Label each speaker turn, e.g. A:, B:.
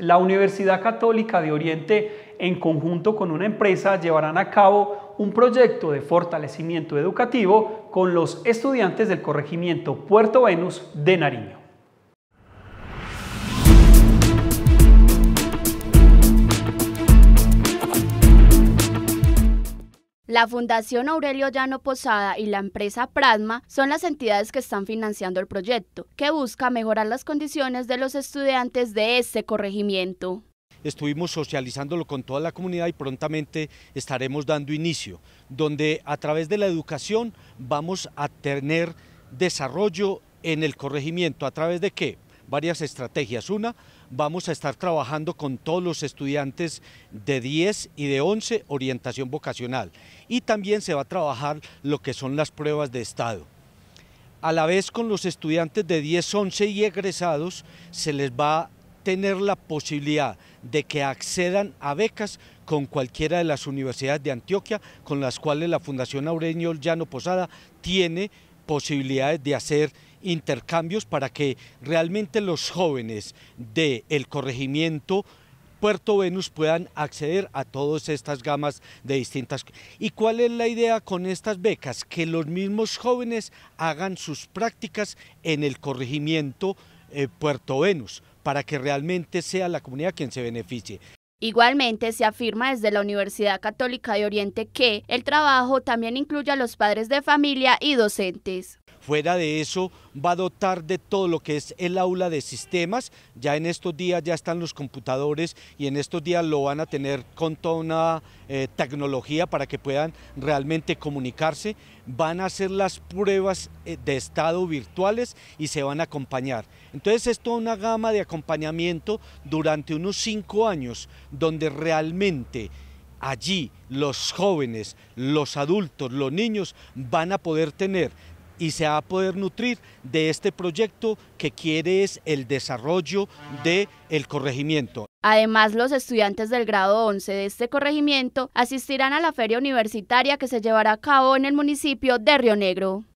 A: La Universidad Católica de Oriente, en conjunto con una empresa, llevarán a cabo un proyecto de fortalecimiento educativo con los estudiantes del corregimiento Puerto Venus de Nariño. La Fundación Aurelio Llano Posada y la empresa Prasma son las entidades que están financiando el proyecto, que busca mejorar las condiciones de los estudiantes de este corregimiento.
B: Estuvimos socializándolo con toda la comunidad y prontamente estaremos dando inicio, donde a través de la educación vamos a tener desarrollo en el corregimiento. ¿A través de qué? Varias estrategias. Una, vamos a estar trabajando con todos los estudiantes de 10 y de 11 orientación vocacional. Y también se va a trabajar lo que son las pruebas de estado. A la vez con los estudiantes de 10, 11 y egresados se les va a tener la posibilidad de que accedan a becas con cualquiera de las universidades de Antioquia, con las cuales la Fundación Aureño Llano Posada tiene posibilidades de hacer intercambios para que realmente los jóvenes del corregimiento Puerto Venus puedan acceder a todas estas gamas de distintas. ¿Y cuál es la idea con estas becas? Que los mismos jóvenes hagan sus prácticas en el corregimiento eh, Puerto Venus para que realmente sea la comunidad quien se beneficie.
A: Igualmente, se afirma desde la Universidad Católica de Oriente que el trabajo también incluye a los padres de familia y docentes.
B: Fuera de eso, va a dotar de todo lo que es el aula de sistemas. Ya en estos días ya están los computadores y en estos días lo van a tener con toda una eh, tecnología para que puedan realmente comunicarse. Van a hacer las pruebas eh, de estado virtuales y se van a acompañar. Entonces es toda una gama de acompañamiento durante unos cinco años donde realmente allí los jóvenes, los adultos, los niños van a poder tener y se va a poder nutrir de este proyecto que quiere es el desarrollo del el corregimiento.
A: Además, los estudiantes del grado 11 de este corregimiento asistirán a la feria universitaria que se llevará a cabo en el municipio de Río Negro.